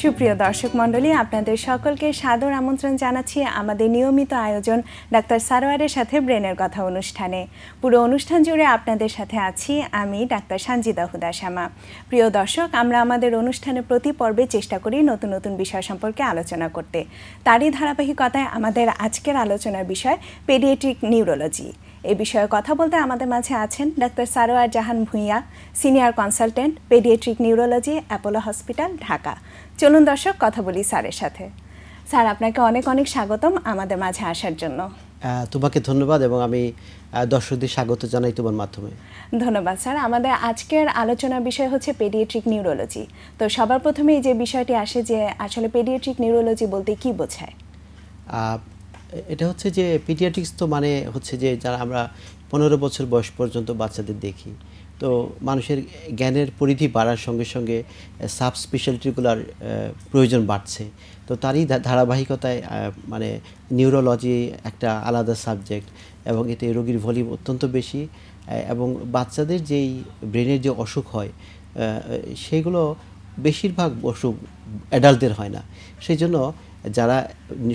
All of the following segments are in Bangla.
সুপ্রিয় দর্শক মণ্ডলী আপনাদের সকলকে সাদর আমন্ত্রণ জানাচ্ছি আমাদের নিয়মিত আয়োজন ডাক্তার সারোয়ারের সাথে ব্রেনের কথা অনুষ্ঠানে পুরো অনুষ্ঠান জুড়ে আপনাদের সাথে আছি আমি ডাক্তার সানজিদা হুদাসামা প্রিয় দর্শক আমরা আমাদের অনুষ্ঠানে প্রতি পর্বে চেষ্টা করি নতুন নতুন বিষয় সম্পর্কে আলোচনা করতে তারই ধারাবাহিকতায় আমাদের আজকের আলোচনার বিষয় পেডিয়েট্রিক নিউরোলজি এ বিষয়ে কথা বলতে আমাদের মাঝে আছেন doctor Sarwar Jahan Bhuiyan senior consultant paediatric neurology Apollo hospital Dhaka চলুন দর্শক কথা বলি স্যারের সাথে স্যার আপনাকে অনেক অনেক স্বাগতম আমাদের মাঝে আসার জন্য তোমাকে ধন্যবাদ এবং আমি দর্শকদের স্বাগত জানাই তোমার মাধ্যমে ধন্যবাদ স্যার আমাদের আজকের আলোচনার বিষয় হচ্ছে পেডিয়াট্রিক নিউরোলজি তো সবার প্রথমেই যে বিষয়টি আসে যে আসলে পেডিয়াট্রিক নিউরোলজি বলতে কি বোঝায় এটা হচ্ছে যে পিডিয়াটিক্স তো মানে হচ্ছে যে যারা আমরা পনেরো বছর বয়স পর্যন্ত বাচ্চাদের দেখি তো মানুষের জ্ঞানের পরিধি বাড়ার সঙ্গে সঙ্গে সাব স্পেশালিটিগুলোর প্রয়োজন বাড়ছে তো তারই ধারাবাহিকতায় মানে নিউরোলজি একটা আলাদা সাবজেক্ট এবং এতে রোগীর ভলিউম অত্যন্ত বেশি এবং বাচ্চাদের যেই ব্রেনের যে অসুখ হয় সেগুলো বেশিরভাগ অসুখ অ্যাডাল্টদের হয় না সেই জন্য যারা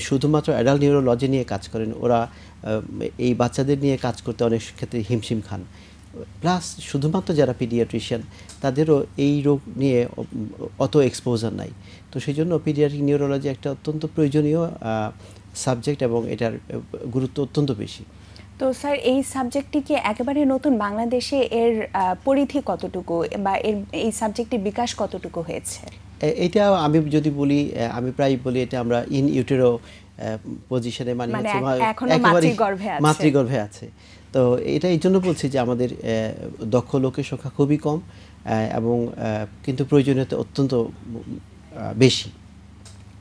শুধুমাত্র অ্যাডাল্ট নিউরোলজি নিয়ে কাজ করেন ওরা এই বাচ্চাদের নিয়ে কাজ করতে অনেক ক্ষেত্রে হিমশিম খান প্লাস শুধুমাত্র যারা পিডিয়াট্রিশিয়ান তাদেরও এই রোগ নিয়ে অত এক্সপোজার নাই তো সেই জন্য পিডিয়াট্রিক নিউরোলজি একটা অত্যন্ত প্রয়োজনীয় সাবজেক্ট এবং এটার গুরুত্ব অত্যন্ত বেশি তো স্যার এই সাবজেক্টটি কি একেবারে নতুন বাংলাদেশে এর পরিধি কতটুকু বা এর এই সাবজেক্টটির বিকাশ কতটুকু হয়েছে এটা আমি যদি বলি আমি প্রায় বলি এটা আমরা ইন ইউটেরো পজিশনে মানে, মানে একেবারে মাতৃগর্ভে আছে তো এটা এই জন্য বলছি যে আমাদের দক্ষ লোকের সংখ্যা খুবই কম এবং কিন্তু প্রয়োজনীয়তা অত্যন্ত বেশি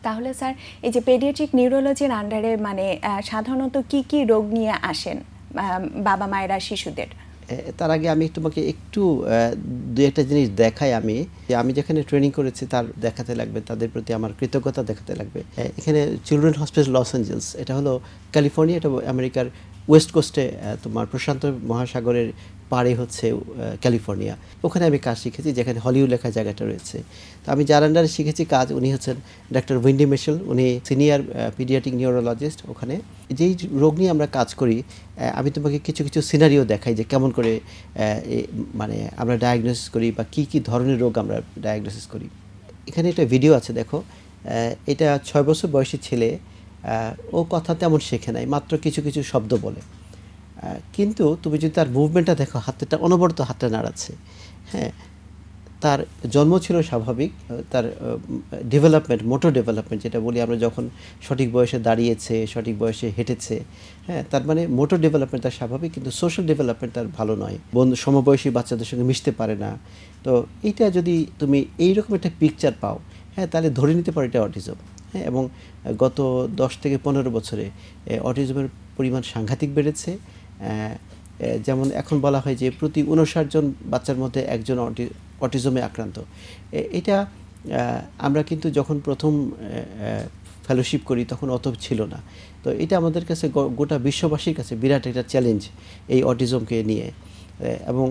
তাহলে স্যার এই যে পেডিয়াট্রিক নিউরোলজির আন্ডারে মানে সাধারণত কি কি রোগ নিয়ে আসেন বাবা মায়েরা শিশুদের তার আগে আমি তোমাকে একটু দু একটা জিনিস দেখাই আমি আমি যেখানে ট্রেনিং করেছি তার দেখাতে লাগবে তাদের প্রতি আমার কৃতজ্ঞতা দেখাতে লাগবে এখানে চিলড্রেন হসপিটাল লস অ্যাঞ্জেলস এটা হলো ক্যালিফোর্নিয়া এটা আমেরিকার ওয়েস্ট কোস্টে তোমার প্রশান্ত মহাসাগরের পারে হচ্ছে ক্যালিফোর্নিয়া ওখানে আমি কাজ শিখেছি যেখানে হলিউড লেখা জায়গাটা রয়েছে তো আমি যার আন্ডারে শিখেছি কাজ উনি হচ্ছেন ডাক্তার উইন্ডি মেশেল উনি সিনিয়র পিডিয়াটিক নিউরোলজিস্ট ওখানে যেই রোগ নিয়ে আমরা কাজ করি আমি তোমাকে কিছু কিছু সিনারিও দেখাই যে কেমন করে মানে আমরা ডায়াগনোসিস করি বা কি কি ধরনের রোগ আমরা ডায়াগনোসিস করি এখানে একটা ভিডিও আছে দেখো এটা ছয় বছর বয়সী ছেলে ও কথা তেমন শেখে নাই মাত্র কিছু কিছু শব্দ বলে কিন্তু তুমি যদি তার মুভমেন্টটা দেখো হাতেটা অনবরত হাতটা নাড়াচ্ছে হ্যাঁ তার জন্ম ছিল স্বাভাবিক তার ডেভেলপমেন্ট মোটর ডেভেলপমেন্ট যেটা বলি আমরা যখন সঠিক বয়সে দাঁড়িয়েছে সঠিক বয়সে হেঁটেছে হ্যাঁ তার মানে মোটর ডেভেলপমেন্ট তার স্বাভাবিক কিন্তু সোশ্যাল ডেভেলপমেন্ট তার ভালো নয় বন্ধু সমবয়সী বাচ্চাদের সঙ্গে মিশতে পারে না তো এইটা যদি তুমি এইরকম একটা পিকচার পাও হ্যাঁ তাহলে ধরে নিতে পারো এটা অটিজম হ্যাঁ এবং গত দশ থেকে পনেরো বছরে অটিজমের পরিমাণ সাংঘাতিক বেড়েছে যেমন এখন বলা হয় যে প্রতি উনষাট জন বাচ্চার মধ্যে একজন অটিজমে আক্রান্ত এটা আমরা কিন্তু যখন প্রথম ফেলোশিপ করি তখন অত ছিল না তো এটা আমাদের কাছে গোটা বিশ্ববাসীর কাছে বিরাট একটা চ্যালেঞ্জ এই অটিজমকে নিয়ে এবং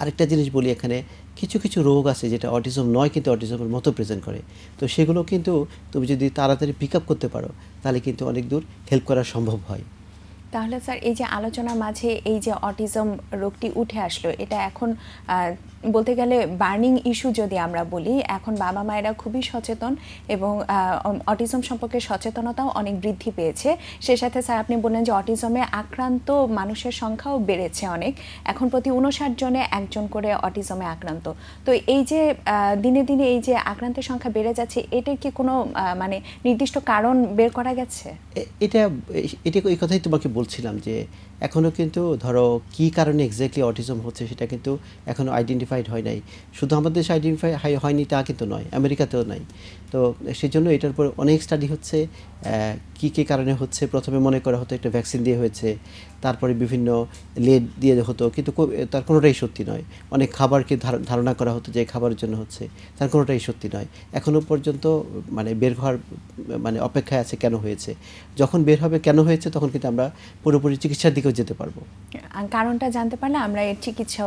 আরেকটা জিনিস বলি এখানে কিছু কিছু রোগ আছে যেটা অটিজম নয় কিন্তু অটিজমের মতো প্রেজেন্ট করে তো সেগুলো কিন্তু তুমি যদি তাড়াতাড়ি পিক আপ করতে পারো তাহলে কিন্তু অনেক দূর হেল্প করা সম্ভব হয় তাহলে স্যার এই যে আলোচনার মাঝে এই যে অটিজম রোগটি উঠে আসলো এটা এখন বলতে গেলে বার্নিং ইস্যু যদি আমরা বলি এখন বাবা মায়েরা খুবই সচেতন এবং অটিজম সম্পর্কে সচেতনতাও অনেক বৃদ্ধি পেয়েছে সে সাথে স্যার আপনি বললেন যে অটিজমে আক্রান্ত মানুষের সংখ্যাও বেড়েছে অনেক এখন প্রতি উনষাট জনে একজন করে অটিজমে আক্রান্ত তো এই যে দিনে দিনে এই যে আক্রান্তের সংখ্যা বেড়ে যাচ্ছে এটার কি কোনো মানে নির্দিষ্ট কারণ বের করা গেছে এটা এটা এই কথাই তোমাকে বলছিলাম যে এখনও কিন্তু ধরো কি কারণে এক্স্যাক্টলি অটিজম হচ্ছে সেটা কিন্তু এখনও আইডেন্টিফাইড হয় নাই শুধু আমাদের দেশে আইডেন্টিফাই হয়নি তা কিন্তু নয় আমেরিকাতেও নাই তো সেজন্য এটার পর অনেক স্টাডি হচ্ছে কী কী কারণে হচ্ছে প্রথমে মনে করা হতো একটা ভ্যাকসিন দিয়ে হয়েছে তারপরে বিভিন্ন লেড দিয়ে হতো কিন্তু তার কোনোটাই সত্যি নয় অনেক খাবারকে ধারণা করা হতো যে খাবারের জন্য হচ্ছে তার কোনোটাই সত্যি নয় এখনও পর্যন্ত মানে বের হওয়ার মানে অপেক্ষায় আছে কেন হয়েছে যখন বের হবে কেন হয়েছে তখন কিন্তু আমরা পুরোপুরি চিকিৎসার দিকেও যেতে পারবো কারণটা জানতে পারলে আমরা এর চিকিৎসা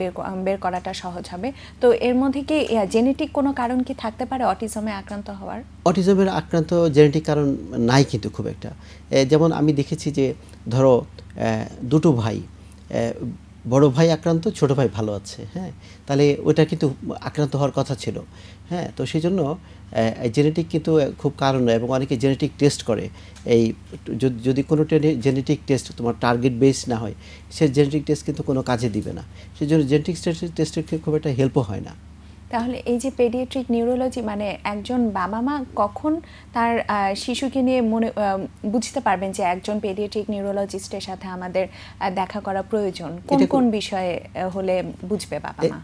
বের বের করাটা সহজ হবে তো এর মধ্যে কি জেনেটিক কোনো কারণ কি থাকতে পারে অটিজমে আক্রান্ত হওয়ার অটিজমের আক্রান্ত জেনেটিক কারণ নাই কিন্তু খুব একটা যেমন আমি দেখেছি যে ধরো দুটো ভাই বড় ভাই আক্রান্ত ছোট ভাই ভালো আছে হ্যাঁ তাহলে ওটা কিন্তু আক্রান্ত হওয়ার কথা ছিল হ্যাঁ তো সেই জন্য জেনেটিক কিন্তু খুব কারণ এবং অনেকে জেনেটিক টেস্ট করে এই যদি কোনো জেনেটিক টেস্ট তোমার টার্গেট বেস না হয় সে জেনেটিক টেস্ট কিন্তু কোনো কাজে দিবে না সেই জন্য জেনেটিক টেস্টের খুব একটা হেল্পও হয় না তাহলে এই যে পেডিয়াট্রিক নিউরোলজি মানে একজন বাবা মা কখন তার শিশুকে নিয়ে মনে বুঝতে পারবেন যে একজন পেডিয়াট্রিক নিউরোলজিস্টের সাথে আমাদের দেখা করা প্রয়োজন কোন কোন বিষয়ে হলে বুঝবে বাবা মা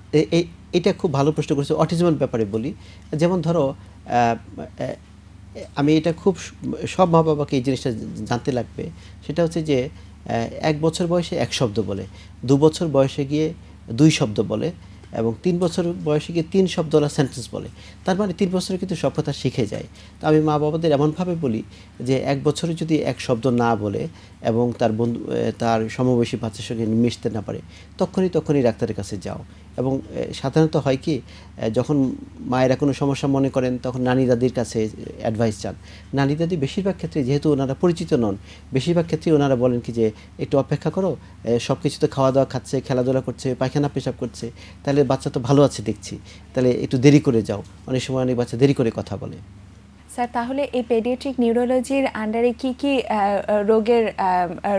এটা খুব ভালো প্রশ্ন করেছে অটিজমের ব্যাপারে বলি যেমন ধরো আমি এটা খুব সব মা বাবাকে এই জিনিসটা জানতে লাগবে সেটা হচ্ছে যে এক বছর বয়সে এক শব্দ বলে দু বছর বয়সে গিয়ে দুই শব্দ বলে এবং তিন বছর বয়সে গিয়ে তিন শব্দ ওলা সেন্টেন্স বলে তার মানে তিন বছরে কিন্তু সভ্যতা শিখে যায় তো আমি মা বাবাদের এমনভাবে বলি যে এক বছরে যদি এক শব্দ না বলে এবং তার বন্ধু তার সমবয়সী বাচ্চার সঙ্গে মিশতে না পারে তখনই তখনই ডাক্তারের কাছে যাও এবং সাধারণত হয় কি যখন মায়েরা কোনো সমস্যা মনে করেন তখন নানি দাদির কাছে অ্যাডভাইস চান নানি দাদি বেশিরভাগ ক্ষেত্রে যেহেতু ওনারা পরিচিত নন বেশিরভাগ ক্ষেত্রেই ওনারা বলেন কি যে একটু অপেক্ষা করো সব কিছু তো খাওয়া দাওয়া খাচ্ছে খেলাধুলা করছে পায়খানা পেশাব করছে তাহলে বাচ্চা তো ভালো আছে দেখছি তাহলে একটু দেরি করে যাও অনেক সময় অনেক বাচ্চা দেরি করে কথা বলে স্যার তাহলে এই পেডিয়াট্রিক নিউরোলজির আন্ডারে কি কি রোগের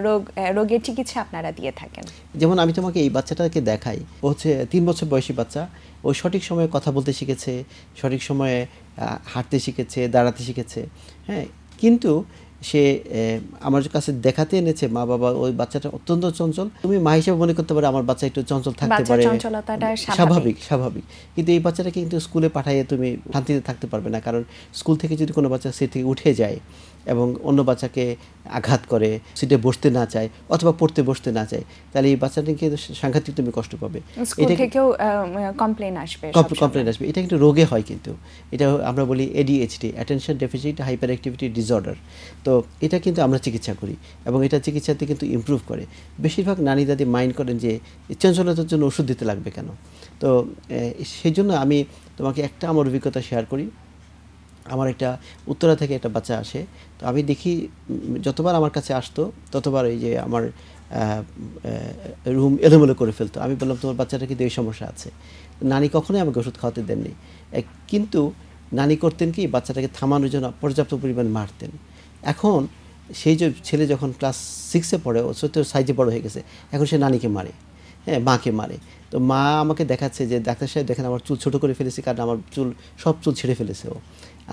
রোগ রোগের চিকিৎসা আপনারা দিয়ে থাকেন যেমন আমি তোমাকে এই বাচ্চাটাকে দেখাই ও হচ্ছে তিন বছর বয়সী বাচ্চা ও সঠিক সময়ে কথা বলতে শিখেছে সঠিক সময়ে হাঁটতে শিখেছে দাঁড়াতে শিখেছে হ্যাঁ কিন্তু সে আমার কাছে দেখাতে এনেছে মা বাবা ওই বাচ্চাটা অত্যন্ত চঞ্চল তুমি মা হিসেবে মনে করতে পারো আমার বাচ্চা একটু চঞ্চল থাকতে পারে স্বাভাবিক স্বাভাবিক কিন্তু এই বাচ্চাটাকে কিন্তু স্কুলে পাঠাইয়ে তুমি শান্তিতে থাকতে পারবে না কারণ স্কুল থেকে যদি কোনো বাচ্চা সে থেকে উঠে যায় এবং অন্য বাচ্চাকে আঘাত করে সিটে বসতে না চায় অথবা পড়তে বসতে না চায় তাহলে এই বাচ্চাটিকে সাংঘাতিক তুমি কষ্ট পাবে কমপ্লেন আসবে এটা কিন্তু রোগে হয় কিন্তু এটা আমরা বলি ADHD attention deficit hyperactivity disorder তো এটা কিন্তু আমরা চিকিৎসা করি এবং এটা চিকিৎসাতে কিন্তু ইম্প্রুভ করে বেশিরভাগ নানী দাদি মাইন্ড করেন যে চঞ্চলতার জন্য ওষুধ দিতে লাগবে কেন তো সেই জন্য আমি তোমাকে একটা আমার অভিজ্ঞতা শেয়ার করি আমার একটা উত্তরা থেকে একটা বাচ্চা আসে তো আমি দেখি যতবার আমার কাছে আসতো ততবার এই যে আমার রুম এলোমেলো করে ফেলতো আমি বললাম তোমার বাচ্চাটা কিন্তু এই সমস্যা আছে নানি কখনোই আমাকে ওষুধ খাওয়াতে দেননি কিন্তু নানি করতেন কি বাচ্চাটাকে থামানোর জন্য পর্যাপ্ত পরিমাণ মারতেন এখন সেই যে ছেলে যখন ক্লাস সিক্সে পড়ে ও সত্যি সাইজে বড় হয়ে গেছে এখন সে নানিকে মারে হ্যাঁ মাকে মারে তো মা আমাকে দেখাচ্ছে যে ডাক্তার সাহেব দেখেন আমার চুল ছোটো করে ফেলেছে কারণ আমার চুল সব চুল ছিঁড়ে ফেলেছে ও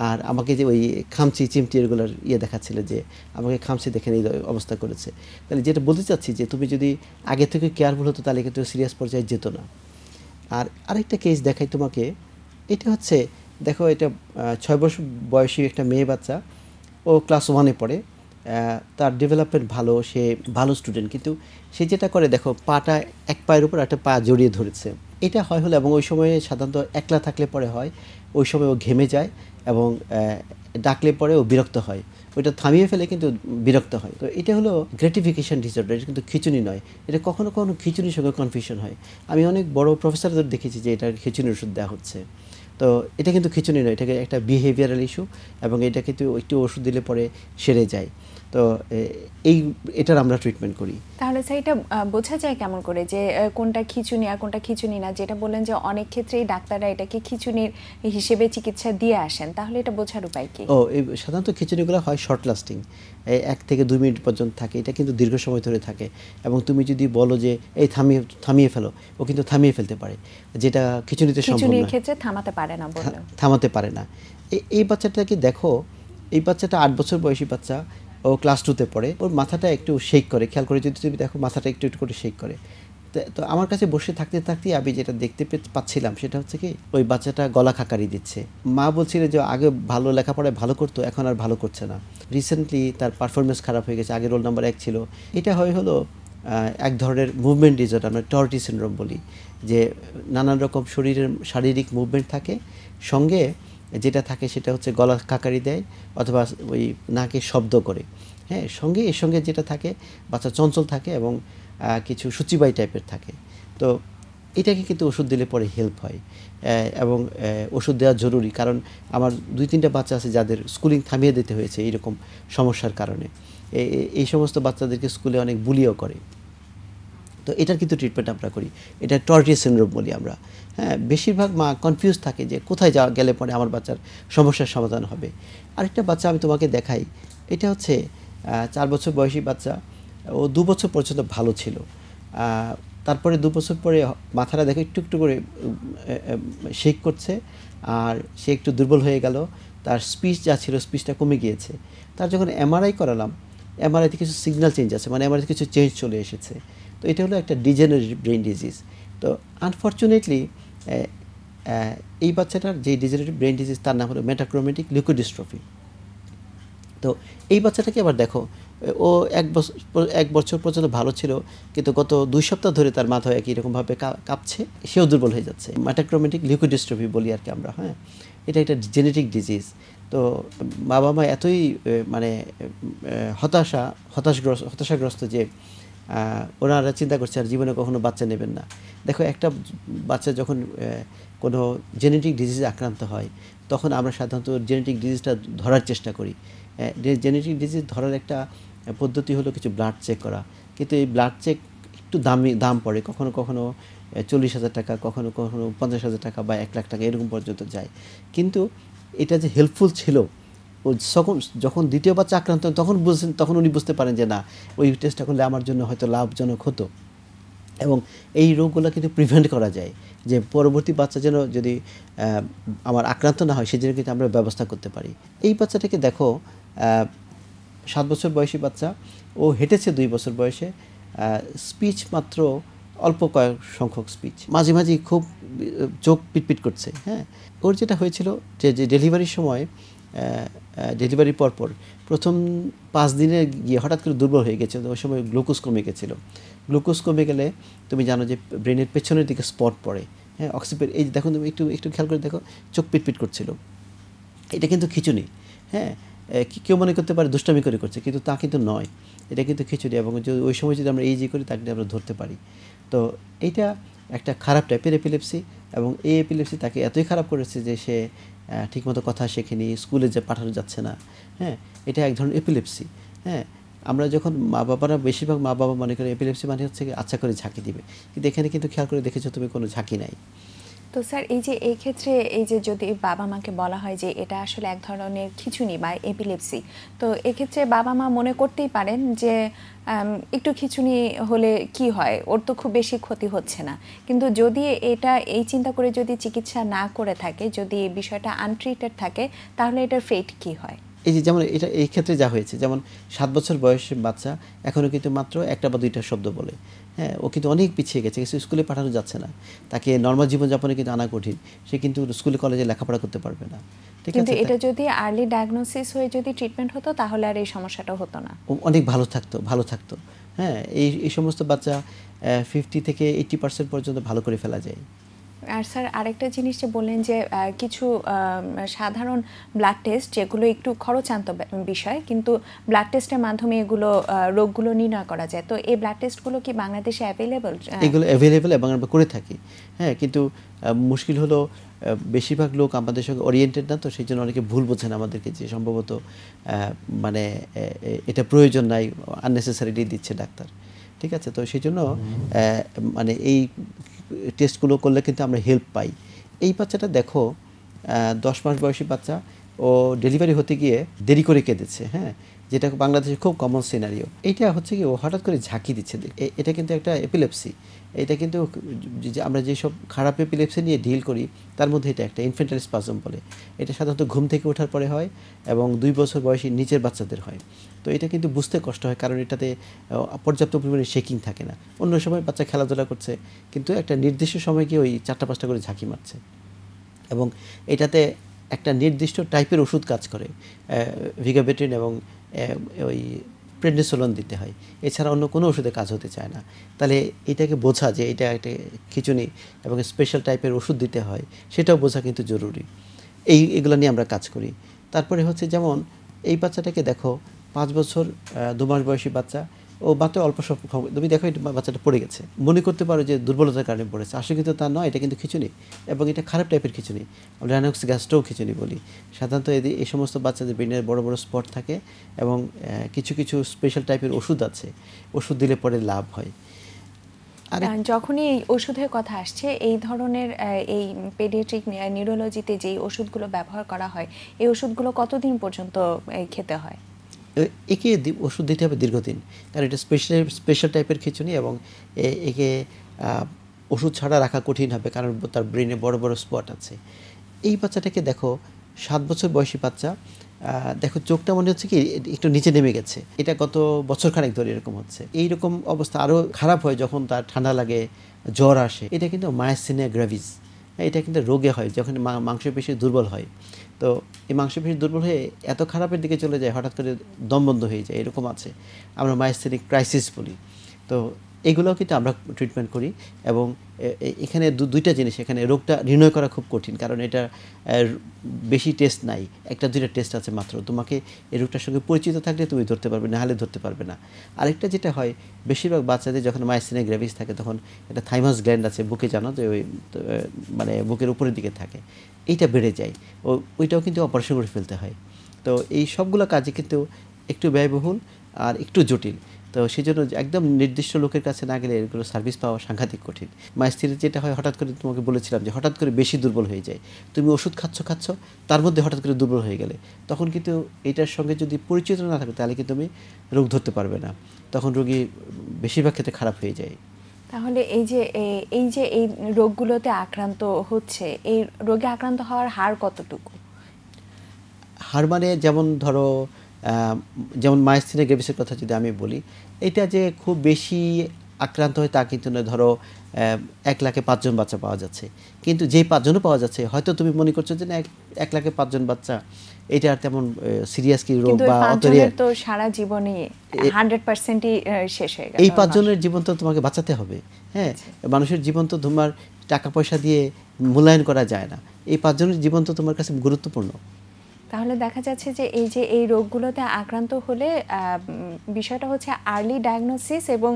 আর আমাকে যে ওই খামচি চিমটি এগুলোর ইয়ে দেখাচ্ছিল যে আমাকে খামচি দেখেন এই অবস্থা করেছে তাহলে যেটা বলতে চাচ্ছি যে তুমি যদি আগে থেকে কেয়ারফুল হতো তাহলে কিন্তু সিরিয়াস পর্যায়ে যেত না আর আরেকটা কেস দেখাই তোমাকে এটা হচ্ছে দেখো এটা ছয় বছর বয়সী একটা মেয়ে বাচ্চা ও ক্লাস ওয়ানে পড়ে তার ডেভেলপমেন্ট ভালো সে ভালো স্টুডেন্ট কিন্তু সে যেটা করে দেখো পাটা এক পায়ের উপর একটা পা জড়িয়ে ধরেছে এটা হয় হলে এবং ওই সময়ে সাধারণত একলা থাকলে পরে হয় ওই সময় ও ঘেমে যায় এবং ডাকলে পরেও বিরক্ত হয় ওইটা থামিয়ে ফেলে কিন্তু বিরক্ত হয় তো এটা হলো গ্রেটিফিকেশান ডিসঅর্ডার এটা কিন্তু খিচুনি নয় এটা কখনো কখনো খিচুনির সঙ্গে কনফিউশন হয় আমি অনেক বড় প্রফেসরদের দেখেছি যে এটা খিচুনির ওষুধ দেওয়া হচ্ছে তো এটা কিন্তু খিচুনি নয় এটাকে একটা বিহেভিয়ারাল ইস্যু এবং এটা কিন্তু একটু ওষুধ দিলে পরে সেরে যায় তো এই এটার আমরা ট্রিটমেন্ট করি তাহলে স্যার এটা বোঝা যায় কেমন করে যে কোনটা খিচুনি আর কোনটা খিচুনি না যেটা বললেন যে অনেক ক্ষেত্রেই ডাক্তাররা এটাকে খিচুনির হিসেবে চিকিৎসা দিয়ে আসেন তাহলে এটা বোঝার উপায় কি ও এই সাধারণত খিচুনিগুলো হয় শর্ট লাস্টিং এক থেকে দুই মিনিট পর্যন্ত থাকে এটা কিন্তু দীর্ঘ সময় ধরে থাকে এবং তুমি যদি বলো যে এই থামিয়ে থামিয়ে ফেলো ও কিন্তু থামিয়ে ফেলতে পারে যেটা খিচুনিতে সম্ভব না ক্ষেত্রে থামাতে পারে না থামাতে পারে না এই বাচ্চাটাকে দেখো এই বাচ্চাটা আট বছর বয়সী বাচ্চা ও ক্লাস টুতে পড়ে ওর মাথাটা একটু শেক করে খেয়াল করে যদি তুমি দেখো মাথাটা একটু একটু করে শেক করে তো আমার কাছে বসে থাকতে থাকতেই আমি যেটা দেখতে পাচ্ছিলাম সেটা হচ্ছে কি ওই বাচ্চাটা গলা খাকারি দিচ্ছে মা বলছিল যে আগে ভালো লেখাপড়ায় ভালো করতো এখন আর ভালো করছে না রিসেন্টলি তার পারফরমেন্স খারাপ হয়ে গেছে আগে রোল নাম্বার এক ছিল এটা হয়ে হলো এক ধরনের মুভমেন্ট ডিজর্ট আমরা টর্টি সিনড্রোম বলি যে নানান রকম শরীরের শারীরিক মুভমেন্ট থাকে সঙ্গে যেটা থাকে সেটা হচ্ছে গলা কাকারি দেয় অথবা ওই নাকে শব্দ করে হ্যাঁ সঙ্গে এর সঙ্গে যেটা থাকে বাচ্চা চঞ্চল থাকে এবং কিছু সূচিবাই টাইপের থাকে তো এটাকে কিন্তু ওষুধ দিলে পরে হেল্প হয় এবং ওষুধ দেওয়া জরুরি কারণ আমার দুই তিনটা বাচ্চা আছে যাদের স্কুলিং থামিয়ে দিতে হয়েছে এইরকম সমস্যার কারণে এই সমস্ত বাচ্চাদেরকে স্কুলে অনেক বুলিও করে তো এটার কিন্তু ট্রিটমেন্ট আমরা করি এটা টর্টিয়া সিনড্রোম বলি আমরা হ্যাঁ বেশিরভাগ মা কনফিউজ থাকে যে কোথায় যাওয়া গেলে পরে আমার বাচ্চার সমস্যার সমাধান হবে আরেকটা বাচ্চা আমি তোমাকে দেখাই এটা হচ্ছে চার বছর বয়সী বাচ্চা ও দু বছর পর্যন্ত ভালো ছিল তারপরে দু বছর পরে মাথাটা দেখো একটু একটু করে শেক করছে আর সে একটু দুর্বল হয়ে গেল তার স্পিচ যা ছিল স্পিচটা কমে গিয়েছে তার যখন এমআরআই করালাম এমআরআইতে কিছু সিগন্যাল চেঞ্জ আছে মানে এমআরআইতে কিছু চেঞ্জ চলে এসেছে তো এটা হলো একটা ডিজেনারেটিভ ব্রেন ডিজিজ তো আনফর্চুনেটলি এই বাচ্চাটার যে ডিজেনারেটিভ ব্রেন ডিজিজ তার নাম হলো মেটাক্রোমেটিক লিকুইডিস্ট্রফি তো এই বাচ্চাটাকে আবার দেখো ও এক বছর এক বছর পর্যন্ত ভালো ছিল কিন্তু গত দুই সপ্তাহ ধরে তার মাথা একই রকমভাবে কাঁপছে সেও দুর্বল হয়ে যাচ্ছে ম্যাটাক্রোমেটিক লিকুইডিস্ট্রফি বলি আর কি আমরা হ্যাঁ এটা একটা জেনেটিক ডিজিজ তো বাবা মা এতই মানে হতাশা হতাশগ্রস্ত হতাশাগ্রস্ত যে ওনারা চিন্তা করছে আর জীবনে কখনো বাচ্চা নেবেন না দেখো একটা বাচ্চা যখন কোনো জেনেটিক ডিজিজে আক্রান্ত হয় তখন আমরা সাধারণত জেনেটিক ডিজিজটা ধরার চেষ্টা করি জেনেটিক ডিজিজ ধরার একটা পদ্ধতি হলো কিছু ব্লাড চেক করা কিন্তু এই ব্লাড চেক একটু দামি দাম পড়ে কখনো কখনো চল্লিশ হাজার টাকা কখনো কখনো পঞ্চাশ হাজার টাকা বা এক লাখ টাকা এরকম পর্যন্ত যায় কিন্তু এটা যে হেল্পফুল ছিল যখন যখন দ্বিতীয়বার চাক্রান্ত তখন বুঝছেন তখন উনি বুঝতে পারেন যে না ওই টেস্টটা করলে আমার জন্য হয়তো লাভজনক হতো এবং এই রোগগুলো কিন্তু প্রিভেন্ট করা যায় যে পরবর্তী বাচ্চা যেন যদি আমার আক্রান্ত না হয় সেজন্য কিন্তু আমরা ব্যবস্থা করতে পারি এই বাচ্চাটাকে দেখো সাত বছর বয়সী বাচ্চা ও হেঁটেছে দুই বছর বয়সে স্পিচ মাত্র অল্প কয়েক সংখ্যক স্পিচ মাঝে মাঝে খুব চোখ পিটপিট করছে হ্যাঁ ওর যেটা হয়েছিল যে ডেলিভারির সময় ডেলিভারি পরপর প্রথম পাঁচ দিনে গিয়ে হঠাৎ করে দুর্বল হয়ে গেছে ওই সময় গ্লুকোজ কমে গেছিলো গ্লুকোজ কমে গেলে তুমি জানো যে ব্রেনের পেছনের দিকে স্পট পড়ে হ্যাঁ অক্সিপের এই দেখুন তুমি একটু একটু খেয়াল করে দেখো চোখ পিটপিট করছিল এটা কিন্তু খিচুনি হ্যাঁ কেউ মনে করতে পারে দুষ্টামি করে করছে কিন্তু তা কিন্তু নয় এটা কিন্তু খিচুড়ি এবং যদি ওই সময় যদি আমরা যে করি তাকে আমরা ধরতে পারি তো এইটা একটা খারাপ টাইপের এপিলেপসি এবং এই এপিলেপসি তাকে এতই খারাপ করেছে যে সে ঠিকমতো কথা শেখেনি স্কুলে যে পাঠানো যাচ্ছে না হ্যাঁ এটা এক ধরনের এপিলেপসি হ্যাঁ আমরা যখন মা বাবারা বেশিরভাগ মা বাবা মনে করে এপিলেপসি মানে হচ্ছে আচ্ছা করে ঝাঁকি দিবে কিন্তু এখানে কিন্তু খেয়াল করে দেখেছো তুমি কোনো ঝাঁকি নাই তো স্যার এই যে এই ক্ষেত্রে এই যে যদি বাবা মাকে বলা হয় যে এটা আসলে এক ধরনের খিচুনি বা এপিলেপসি তো এক্ষেত্রে বাবা মা মনে করতেই পারেন যে একটু খিচুনি হলে কি হয় ওর তো খুব বেশি ক্ষতি হচ্ছে না কিন্তু যদি এটা এই চিন্তা করে যদি চিকিৎসা না করে থাকে যদি বিষয়টা আনট্রিটেড থাকে তাহলে এটার ফেট কি হয় এই যে যেমন এটা এই ক্ষেত্রে যা হয়েছে যেমন সাত বছর বয়সের বাচ্চা এখনও কিন্তু মাত্র একটা বা দুইটা শব্দ বলে হ্যাঁ, ও কিন্তু অনেক পিছিয়ে গেছে কিন্তু স্কুলে পাঠানো যাচ্ছে না তাকে নর্মাল জীবনযাপনে কিন্তু আনা কঠিন সে কিন্তু স্কুলে কলেজে লেখাপড়া করতে পারবে না ঠিক আছে কিন্তু এটা যদি আর্লি ডায়াগনোসিস হয়ে যদি ট্রিটমেন্ট হতো তাহলে আর এই সমস্যাটা হতো না অনেক ভালো থাকতো ভালো থাকতো হ্যাঁ এই এই সমস্ত বাচ্চা ফিফটি থেকে এইটি পার্সেন্ট পর্যন্ত ভালো করে ফেলা যায় আর স্যার আরেকটা জিনিস যে বললেন যে কিছু সাধারণ ব্লাড টেস্ট যেগুলো একটু খরচান্ত বিষয় কিন্তু ব্লাড টেস্টের মাধ্যমে এগুলো রোগগুলো নির্ণয় করা যায় তো এই ব্লাড টেস্টগুলো কি বাংলাদেশে অ্যাভেলেবল এগুলো অ্যাভেলেবল এবং আমরা করে থাকি হ্যাঁ কিন্তু মুশকিল হলো বেশিরভাগ লোক আমাদের সঙ্গে ওরিয়েন্টেড না তো সেই জন্য অনেকে ভুল বোঝেন আমাদেরকে যে সম্ভবত মানে এটা প্রয়োজন নাই আননেসেসারিলি দিচ্ছে ডাক্তার ঠিক আছে তো সেই জন্য মানে এই টেস্টগুলো করলে কিন্তু আমরা হেল্প পাই এই বাচ্চাটা দেখো দশ মাস বয়সী বাচ্চা ও ডেলিভারি হতে গিয়ে দেরি করে কেঁদেছে হ্যাঁ যেটা বাংলাদেশে খুব কমন সিনারিও এটা হচ্ছে কি ও হঠাৎ করে ঝাঁকি দিচ্ছে এটা কিন্তু একটা এপিলেপসি এটা কিন্তু আমরা যেসব খারাপ এপিলেপসি নিয়ে ডিল করি তার মধ্যে এটা একটা ইনফেন্টাল স্পাজম বলে এটা সাধারণত ঘুম থেকে ওঠার পরে হয় এবং দুই বছর বয়সী নিচের বাচ্চাদের হয় তো এটা কিন্তু বুঝতে কষ্ট হয় কারণ এটাতে পর্যাপ্ত পরিমাণে শেকিং থাকে না অন্য সময় বাচ্চা খেলাধুলা করছে কিন্তু একটা নির্দিষ্ট সময় গিয়ে ওই চারটা পাঁচটা করে ঝাঁকি মারছে এবং এটাতে একটা নির্দিষ্ট টাইপের ওষুধ কাজ করে ভিগাবেটিন এবং ওই প্রেডনিসোলন দিতে হয় এছাড়া অন্য কোনো ওষুধে কাজ হতে চায় না তাহলে এটাকে বোঝা যে এটা একটা খিচুনি এবং স্পেশাল টাইপের ওষুধ দিতে হয় সেটাও বোঝা কিন্তু জরুরি এই এগুলো নিয়ে আমরা কাজ করি তারপরে হচ্ছে যেমন এই বাচ্চাটাকে দেখো পাঁচ বছর দু মাস বয়সী বাচ্চা ও বাচ্চা অল্প স্বল্প তুমি দেখো এটা বাচ্চাটা পড়ে গেছে মনে করতে পারো যে দুর্বলতার কারণে পড়েছে আসলে কিন্তু তা নয় এটা কিন্তু খিচুনি এবং এটা খারাপ টাইপের খিচুনি আমরা অ্যানোক্স গ্যাসটাও খিচুনি বলি সাধারণত এদি এই সমস্ত বাচ্চাদের ব্রেনের বড় বড় স্পট থাকে এবং কিছু কিছু স্পেশাল টাইপের ওষুধ আছে ওষুধ দিলে পরে লাভ হয় যখনই এই ওষুধের কথা আসছে এই ধরনের এই পেডিয়াট্রিক নিউরোলজিতে যে ওষুধগুলো ব্যবহার করা হয় এই ওষুধগুলো কতদিন পর্যন্ত খেতে হয় একে ওষুধ দিতে হবে দীর্ঘদিন কারণ এটা স্পেশাল স্পেশাল টাইপের খিচুনি এবং একে ওষুধ ছাড়া রাখা কঠিন হবে কারণ তার ব্রেনে বড় বড় স্পট আছে এই বাচ্চাটাকে দেখো সাত বছর বয়সী বাচ্চা দেখো চোখটা মনে হচ্ছে কি একটু নিচে নেমে গেছে এটা গত বছর খানেক ধরে এরকম হচ্ছে এইরকম অবস্থা আরও খারাপ হয় যখন তার ঠান্ডা লাগে জ্বর আসে এটা কিন্তু মায়াসিনিয়া হ্যাঁ, গ্রাভিস এটা কিন্তু রোগে হয় যখন মাংসপেশি দুর্বল হয় তো এই মাংসপেশি দুর্বল হয়ে এত খারাপের দিকে চলে যায় হঠাৎ করে দম বন্ধ হয়ে যায় এরকম আছে আমরা মায়াস্থেনিক ক্রাইসিস বলি তো এগুলোও কিন্তু আমরা ট্রিটমেন্ট করি এবং এখানে দুইটা জিনিস এখানে রোগটা নির্ণয় করা খুব কঠিন কারণ এটা বেশি টেস্ট নাই একটা দুইটা টেস্ট আছে মাত্র তোমাকে এই রোগটার সঙ্গে পরিচিত থাকলে তুমি ধরতে পারবে না হলে ধরতে পারবে না আরেকটা যেটা হয় বেশিরভাগ বাচ্চাদের যখন মায়াসিনে গ্রেভিস থাকে তখন একটা থাইমাস গ্ল্যান্ড আছে বুকে জানো যে ওই মানে বুকের উপরের দিকে থাকে এইটা বেড়ে যায় ও ওইটাও কিন্তু অপারেশন করে ফেলতে হয় তো এই সবগুলো কাজে কিন্তু একটু ব্যয়বহুল আর একটু জটিল তো সেই জন্য একদম নির্দিষ্ট লোকের কাছে না গেলে এগুলো সার্ভিস পাওয়া সাংঘাতিক কঠিন মা স্ত্রীর যেটা হয় হঠাৎ করে তোমাকে বলেছিলাম যে হঠাৎ করে বেশি দুর্বল হয়ে যায় তুমি ওষুধ খাচ্ছ খাচ্ছ তার মধ্যে হঠাৎ করে দুর্বল হয়ে গেলে তখন কিন্তু এটার সঙ্গে যদি পরিচিত না থাকে তাহলে কিন্তু তুমি রোগ ধরতে পারবে না তখন রোগী বেশিরভাগ ক্ষেত্রে খারাপ হয়ে যায় তাহলে এই যে এই যে এই রোগগুলোতে আক্রান্ত হচ্ছে এই রোগে আক্রান্ত হওয়ার হার কতটুকু হার মানে যেমন ধরো যেমন মাইস্থিনে গেভিসের কথা যদি আমি বলি এটা যে খুব বেশি আক্রান্ত হয় তা কিন্তু না ধরো এক লাখে পাঁচজন বাচ্চা পাওয়া যাচ্ছে কিন্তু যেই পাঁচজনও পাওয়া যাচ্ছে হয়তো তুমি মনে করছো যে না এক লাখে পাঁচজন বাচ্চা এটা আর তেমন সিরিয়াস কি রোগ বা অতরিয়ার তো সারা জীবনে 100%ই শেষ হয়ে গেল এই পাঁচজনের জীবন তো তোমাকে বাঁচাতে হবে হ্যাঁ আচ্ছা। মানুষের জীবন তো তোমার টাকা পয়সা দিয়ে মূল্যায়ন করা যায় না এই পাঁচজনের জীবন তো তোমার কাছে গুরুত্বপূর্ণ তাহলে দেখা যাচ্ছে যে এই যে এই রোগগুলোতে আক্রান্ত হলে বিষয়টা হচ্ছে আর্লি ডায়াগনোসিস এবং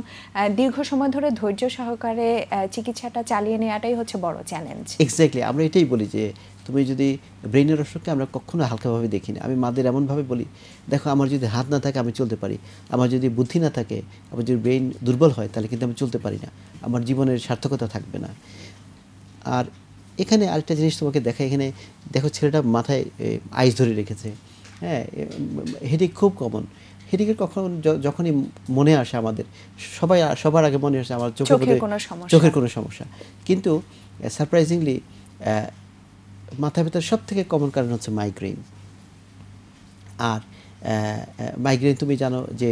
দীর্ঘ সময় ধরে ধৈর্য সহকারে চিকিৎসাটা চালিয়ে নেওয়াটাই হচ্ছে বড় চ্যালেঞ্জ এক্স্যাক্টলি আমরা এটাই বলি যে তুমি যদি ব্রেনের অসুখকে আমরা কখনো হালকাভাবে দেখি না আমি মাদের এমনভাবে বলি দেখো আমার যদি হাত না থাকে আমি চলতে পারি আমার যদি বুদ্ধি না থাকে আমার যদি ব্রেন দুর্বল হয় তাহলে কিন্তু আমি চলতে পারি না আমার জীবনের সার্থকতা থাকবে না আর এখানে আরেকটা জিনিস তোমাকে দেখা এখানে দেখো ছেলেটা মাথায় আইস ধরে রেখেছে হ্যাঁ হেডিক খুব কমন হেডিকের কখন যখনই মনে আসে আমাদের সবাই সবার আগে মনে আসে আমার চোখের কোনো চোখের কোনো সমস্যা কিন্তু সারপ্রাইজিংলি মাথা ব্যথার সব থেকে কমন কারণ হচ্ছে মাইগ্রেন আর মাইগ্রেন তুমি জানো যে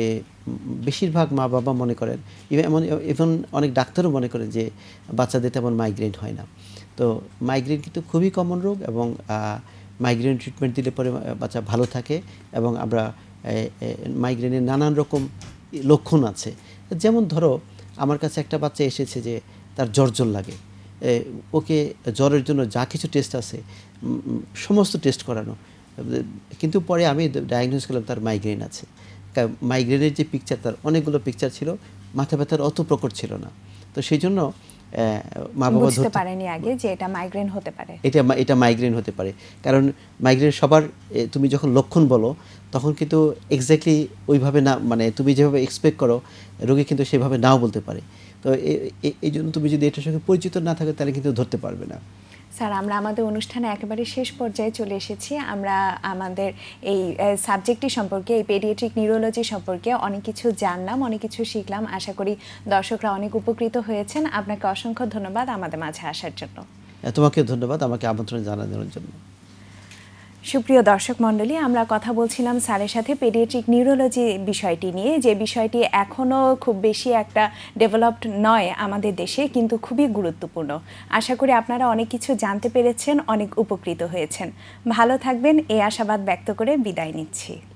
বেশিরভাগ মা বাবা মনে করেন ইভেন এমন ইভেন অনেক ডাক্তারও মনে করেন যে বাচ্চাদের তেমন মাইগ্রেন হয় না তো মাইগ্রেন কিন্তু খুবই কমন রোগ এবং মাইগ্রেন ট্রিটমেন্ট দিলে পরে বাচ্চা ভালো থাকে এবং আমরা মাইগ্রেনের নানান রকম লক্ষণ আছে যেমন ধরো আমার কাছে একটা বাচ্চা এসেছে যে তার জ্বর জ্বর লাগে ওকে জ্বরের জন্য যা কিছু টেস্ট আছে সমস্ত টেস্ট করানো কিন্তু পরে আমি ডায়াগনোস করলাম তার মাইগ্রেন আছে মাইগ্রেনের যে পিকচার তার অনেকগুলো পিকচার ছিল মাথা ব্যথার অত প্রকট ছিল না তো সেই জন্য মা বাবা ধরতে পারেনি আগে যে এটা মাইগ্রেন হতে পারে এটা এটা মাইগ্রেন হতে পারে কারণ মাইগ্রেন সবার তুমি যখন লক্ষণ বলো তখন কিন্তু এক্স্যাক্টলি ওইভাবে না মানে তুমি যেভাবে এক্সপেক্ট করো রোগী কিন্তু সেভাবে নাও বলতে পারে তো এই জন্য তুমি যদি এটার সঙ্গে পরিচিত না থাকো তাহলে কিন্তু ধরতে পারবে না স্যার আমরা আমাদের অনুষ্ঠানে একেবারে শেষ পর্যায়ে চলে এসেছি আমরা আমাদের এই সাবজেক্টটি সম্পর্কে এই পেডিয়াট্রিক নিউরোলজি সম্পর্কে অনেক কিছু জানলাম অনেক কিছু শিখলাম আশা করি দর্শকরা অনেক উপকৃত হয়েছেন আপনাকে অসংখ্য ধন্যবাদ আমাদের মাঝে আসার জন্য তোমাকে ধন্যবাদ আমাকে আমন্ত্রণ জানানোর জন্য সুপ্রিয় দর্শক মণ্ডলী আমরা কথা বলছিলাম স্যারের সাথে পেডিয়াট্রিক নিউরোলজি বিষয়টি নিয়ে যে বিষয়টি এখনও খুব বেশি একটা ডেভেলপড নয় আমাদের দেশে কিন্তু খুবই গুরুত্বপূর্ণ আশা করি আপনারা অনেক কিছু জানতে পেরেছেন অনেক উপকৃত হয়েছেন ভালো থাকবেন এই আশাবাদ ব্যক্ত করে বিদায় নিচ্ছি